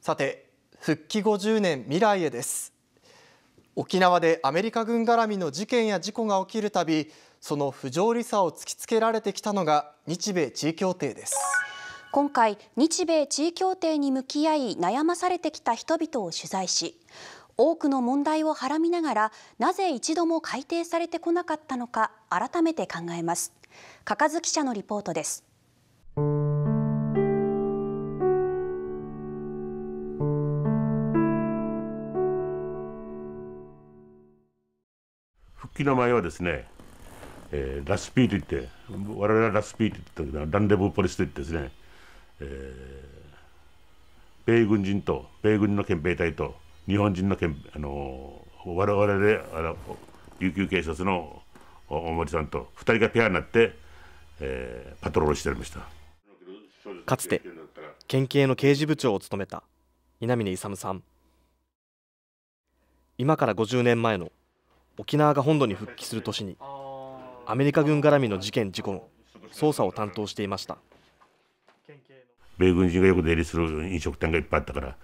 さて復帰50年未来へです沖縄でアメリカ軍絡みの事件や事故が起きるたびその不条理さを突きつけられてきたのが日米地位協定です今回日米地位協定に向き合い悩まされてきた人々を取材し多くの問題をはらみながらなぜ一度も改定されてこなかったのか改めて考えます加賀記者のリポートです復帰の前はですね、えー、ラスピーといって我々はラスピーと言ったけどランデブーポリスといってですね、えー、米軍人と米軍の憲兵隊と日本人の憲あのー、我々であの琉球警察の大森さんと2人がペアになって、えー、パトロールしておりましたかつて県警の刑事部長を務めた稲峰勇さん今から50年前の沖縄が本土に復帰する年にアメリカ軍絡みの事件事故の捜査を担当していました米軍人がよく出入りする飲食店がいっぱいあったから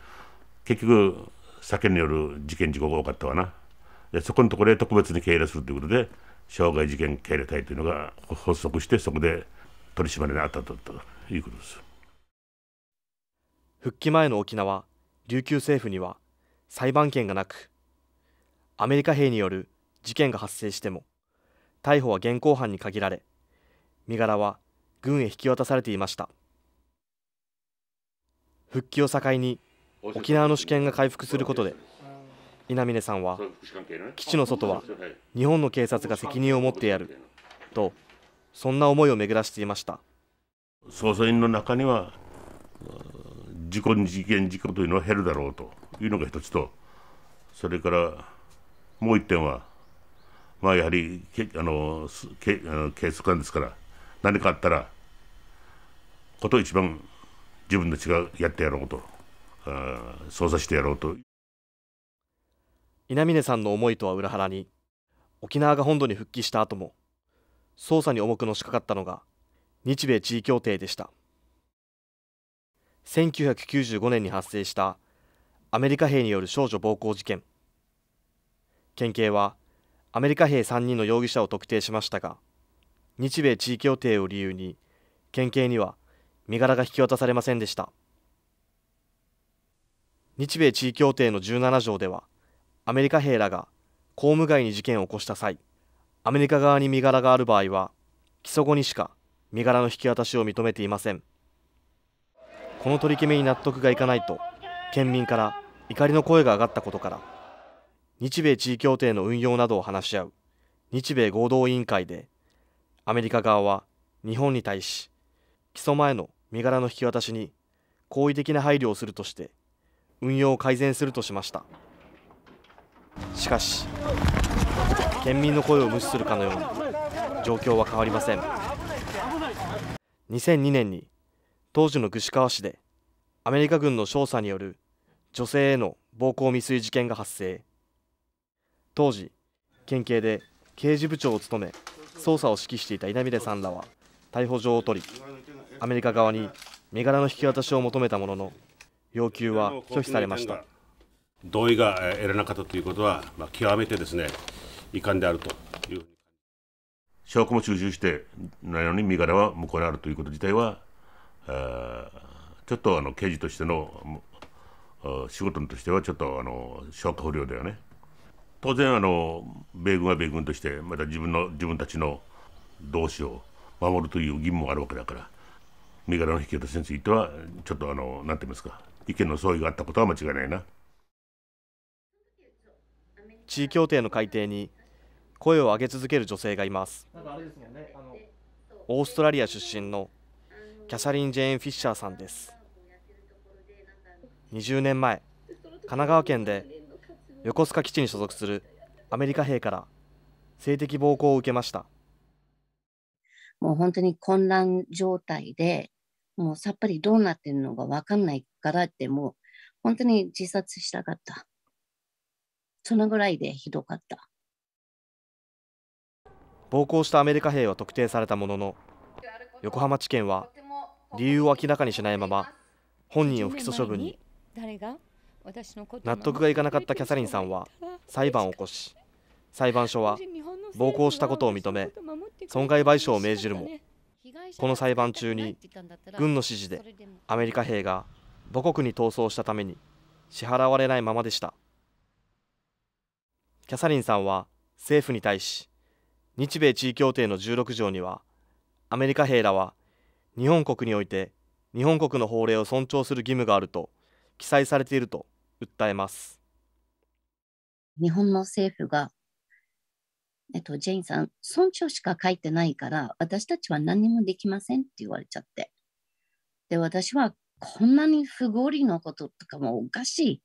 結局酒による事件事故が多かったわなでそこのところで特別に経営するということで傷害事件経営隊というのが発足してそこで取り締まりに当たったということです復帰前の沖縄琉球政府には裁判権がなくアメリカ兵による事件が発生しても逮捕は現行犯に限られ身柄は軍へ引き渡されていました復帰を境に沖縄の主権が回復することで稲峰さんは基地の外は日本の警察が責任を持ってやるとそんな思いを巡らしていました捜査員の中には事故に事件事故というのは減るだろうというのが一つとそれからもう一点はまあ、やはりけあのけ警察官ですから何かあったらこと一番自分の血がやってやろうとあ捜査してやろうと稲峰さんの思いとは裏腹に沖縄が本土に復帰した後も捜査に重くのしかかったのが日米地位協定でした1995年に発生したアメリカ兵による少女暴行事件県警はアメリカ兵3人の容疑者を特定しましたが日米地位協定を理由に県警には身柄が引き渡されませんでした日米地位協定の17条ではアメリカ兵らが公務外に事件を起こした際アメリカ側に身柄がある場合は起訴後にしか身柄の引き渡しを認めていませんこの取り決めに納得がいかないと県民から怒りの声が上がったことから日米地位協定の運用などを話し合う日米合同委員会でアメリカ側は日本に対し起訴前の身柄の引き渡しに好意的な配慮をするとして運用を改善するとしましたしかし県民の声を無視するかのように状況は変わりません2002年に当時の具志川市でアメリカ軍の少佐による女性への暴行未遂事件が発生当時県警で刑事部長を務め捜査を指揮していた稲嶺さんらは逮捕状を取りアメリカ側に身柄の引き渡しを求めたものの要求は拒否されました同意が得られなかったということは、まあ、極めてですね遺憾であるという証拠も収集してなのに身柄は無効であるということ自体はちょっとあの刑事としての仕事としてはちょっとあの消化不良だよね。当然あの米軍は米軍としてまた自分の自分たちの同志を守るという義務もあるわけだから身柄の引き渡しについてはちょっとあの何て言いますか意見の相違があったことは間違いないな地位協定の改定に声を上げ続ける女性がいます、オーストラリア出身のキャサリン・ジェーン・フィッシャーさんです20年前神奈川県で横須賀基地に所属するアメリカ兵から性的暴行を受けました。もう本当に混乱状態で、もうさっぱりどうなってるのか分かんないからって、もう本当に自殺したかった。そのぐらいでひどかった。暴行したアメリカ兵は特定されたものの、横浜地検は理由を明らかにしないまま、本人を不起訴処分に。誰が納得がいかなかったキャサリンさんは裁判を起こし裁判所は暴行したことを認め損害賠償を命じるもこの裁判中に軍の指示でアメリカ兵が母国に逃走したために支払われないままでしたキャサリンさんは政府に対し日米地位協定の16条にはアメリカ兵らは日本国において日本国の法令を尊重する義務があると記載されていると訴えます。日本の政府が、えっと、ジェインさん、村長しか書いてないから、私たちは何もできませんって言われちゃって。で、私はこんなに不合理のこととかもおかしい。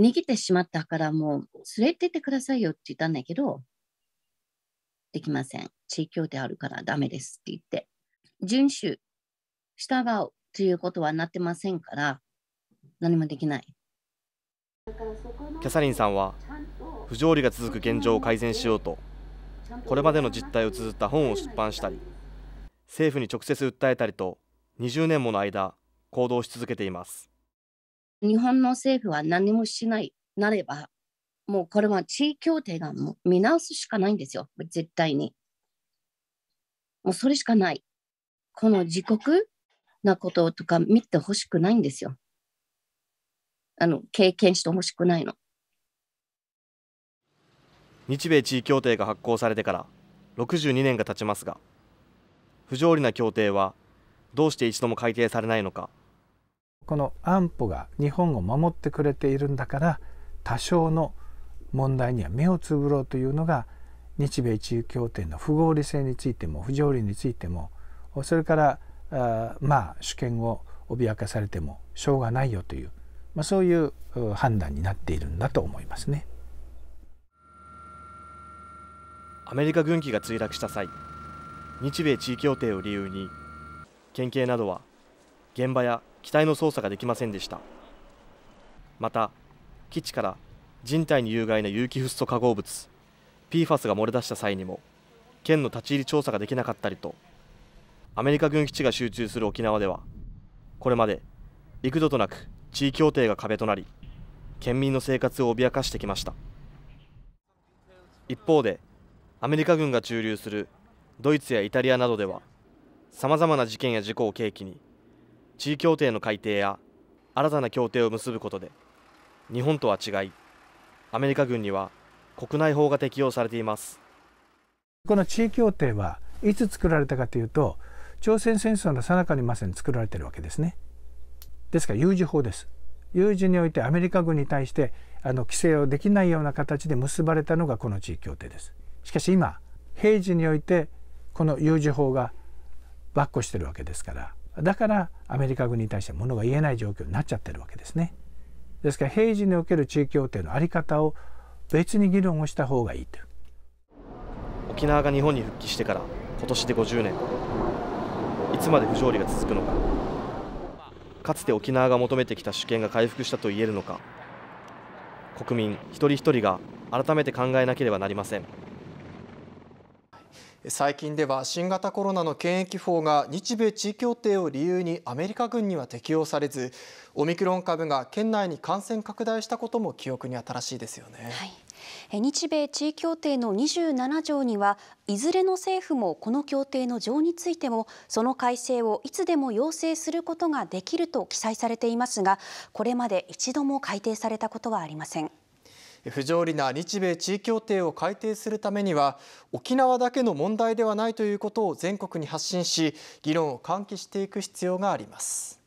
逃げてしまったからもう連れてってくださいよって言ったんだけど、できません。地域協であるからダメですって言って。遵守、従うということはなってませんから、何もできない。キャサリンさんは不条理が続く現状を改善しようとこれまでの実態を綴った本を出版したり政府に直接訴えたりと20年もの間行動し続けています日本の政府は何もしないなればもうこれは地位協定がもう見直すしかないんですよ絶対にもうそれしかないこの自国なこととか見てほしくないんですよあの経験してほしくないの日米地位協定が発効されてから62年が経ちますが不条理な協定はどうして一度も改定されないのかこの安保が日本を守ってくれているんだから多少の問題には目をつぶろうというのが日米地位協定の不合理性についても不条理についてもそれからあまあ主権を脅かされてもしょうがないよというまあ、そういう判断になっているんだと思いますね。アメリカ軍機が墜落した際、日米地位協定を理由に、県警などは現場や機体の操作ができませんでした。また、基地から人体に有害な有機フッ素化合物 PFAS が漏れ出した際にも県の立ち入り調査ができなかったりとアメリカ軍基地が集中する沖縄ではこれまで幾度となく地位協定が壁となり県民の生活を脅かしてきました一方でアメリカ軍が駐留するドイツやイタリアなどではさまざまな事件や事故を契機に地位協定の改定や新たな協定を結ぶことで日本とは違いアメリカ軍には国内法が適用されていますこの地位協定はいつ作られたかというと朝鮮戦争の最中にまさに作られてるわけですねですから有事法です有事においてアメリカ軍に対してあの規制をできないような形で結ばれたのがこの地位協定ですしかし今平時においてこの有事法が跋扈してるわけですからだからアメリカ軍に対して物が言えない状況になっちゃってるわけですねですから平時における地位協定の在り方を別に議論をした方がいいと沖縄が日本に復帰してから今年で50年いつまで不条理が続くのかかつて沖縄が求めてきた主権が回復したと言えるのか国民一人一人が改めて考えなければなりません最近では新型コロナの検疫法が日米地位協定を理由にアメリカ軍には適用されずオミクロン株が県内に感染拡大したことも記憶に新しいですよね。はい日米地位協定の27条にはいずれの政府もこの協定の条についてもその改正をいつでも要請することができると記載されていますがこれまで一度も改定されたことはありません。不条理な日米地位協定を改定するためには沖縄だけの問題ではないということを全国に発信し議論を喚起していく必要があります。